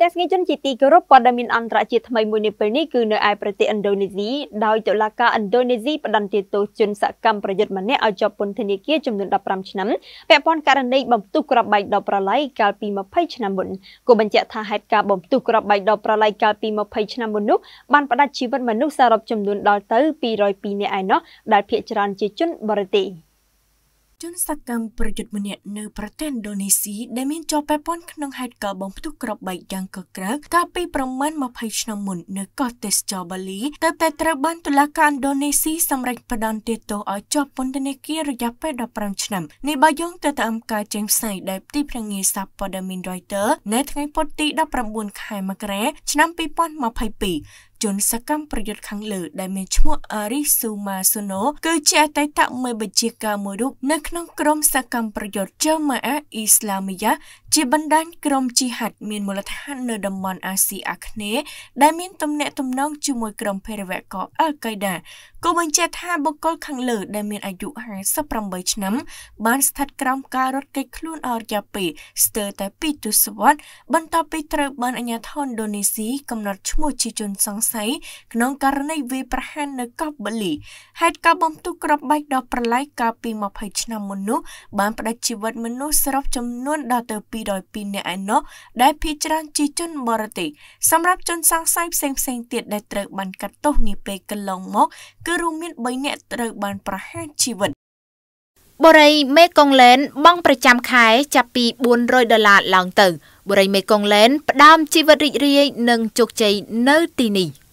ទេសនិកជនជាទីគោរពព័ត៌មានអន្តរជាតិថ្មីមួយនៅពេលនេះគឺនៅឯប្រទេសឥណ្ឌូនេស៊ីដោយតុលាការឥណ្ឌូនេស៊ីបដន្តាទោសជនសកម្មប្រយុទ្ធម្នាក់ឲ្យជាប់ពន្ធនាគារចំនួន15ឆ្នាំពាក់ព័ន្ធករណីបំផ្ទុះគ្រាប់បែកដបប្រឡាយកាលពី20ឆ្នាំមុនគូបញ្ជាក់ថាហេតុការណ៍បំផ្ទុះគ្រាប់បែកដបប្រឡាយកាលពី20ឆ្នាំមុននោះបានផ្តាច់ជីវិតមនុស្សសរុបចំនួនដល់ទៅ202នាក់ឯណោះដែលភ្នាក់ងារជាជនបរទេស។ជនសកម្មប្រយុទ្ធម្នាក់នៅប្រទេសឥណ្ឌូនេស៊ីដែលមានជាប់ពាក់ព័ន្ធក្នុងហេតុការណ៍បំផ្ទុះគ្រាប់បែកយ៉ាងកក្រើកកាលពីប្រមាណ20ឆ្នាំមុននៅកោះទេសចរបាលីទើបតែត្រូវបានតុលាការឥណ្ឌូនេស៊ីសម្រេចផ្តន្ទាទោសឲ្យជាប់ពន្ធនាគាររយៈពេល15ឆ្នាំនេះបើយោងទៅតាមការចេញផ្សាយដោយទីភ្នាក់ងារសារព័ត៌មាន Reuters នៅថ្ងៃពុធទី19ខែមករាឆ្នាំ2022ជនសកម្មប្រយុទ្ធខាងលើ ដែលមានឈ្មោះអារីស៊ូម៉ាសូណូគឺជាអតីតមេបញ្ជាការមួយរូបនៅក្នុងក្រុមសកម្មប្រយុទ្ធជើម៉ាអាអ៊ីស្លាមីយ៉ាជាបណ្ដាញក្រុមជីហាត់មានមូលដ្ឋាននៅតំបន់អាស៊ីអាគ្នេយ៍ដែលមានទំនាក់ទំនងជាមួយក្រុមភេរវកម្មអល់កៃដាក៏បញ្ជាក់ថាបុគ្គលខាងលើ ដែលមានអាយុ58ឆ្នាំបានស្ថិតក្រោមការរត់គេចខ្លួនអស់រយៈពេលស្ទើរតែ2ទសវត្សរ៍បន្ទាប់ពីត្រូវបានអាជ្ញាធរឥណ្ឌូនេស៊ីកំណត់ឈ្មោះជាជនសង្សសីក្នុងករណីវាយប្រហារនៅកោះបាលីហេតុការបំទុះក្របបែកដ៏ប្រឡាយកាលពី20ឆ្នាំមុននោះបានផ្ដាច់ជីវិតមនុស្សសរុបចំនួនដល់ទៅ202នាក់ឯណោះដែលភ ieck ច្រើនជាជនបរទេសសម្រាប់ជនសង្ស័យផ្សេងផ្សេងទៀតដែលត្រូវបានកាត់ទោសនាពេលកន្លងមកគឺរួមមាន3នាក់ត្រូវបានប្រហារជីវិតបុរីមេកុងឡែន បង់ប្រចាំខែចាប់ពី400ដុល្លារឡើងទៅបុរីមេកុងឡែនផ្ដើមជីវិតរីករាយនិងជោគជ័យនៅទីនេះ។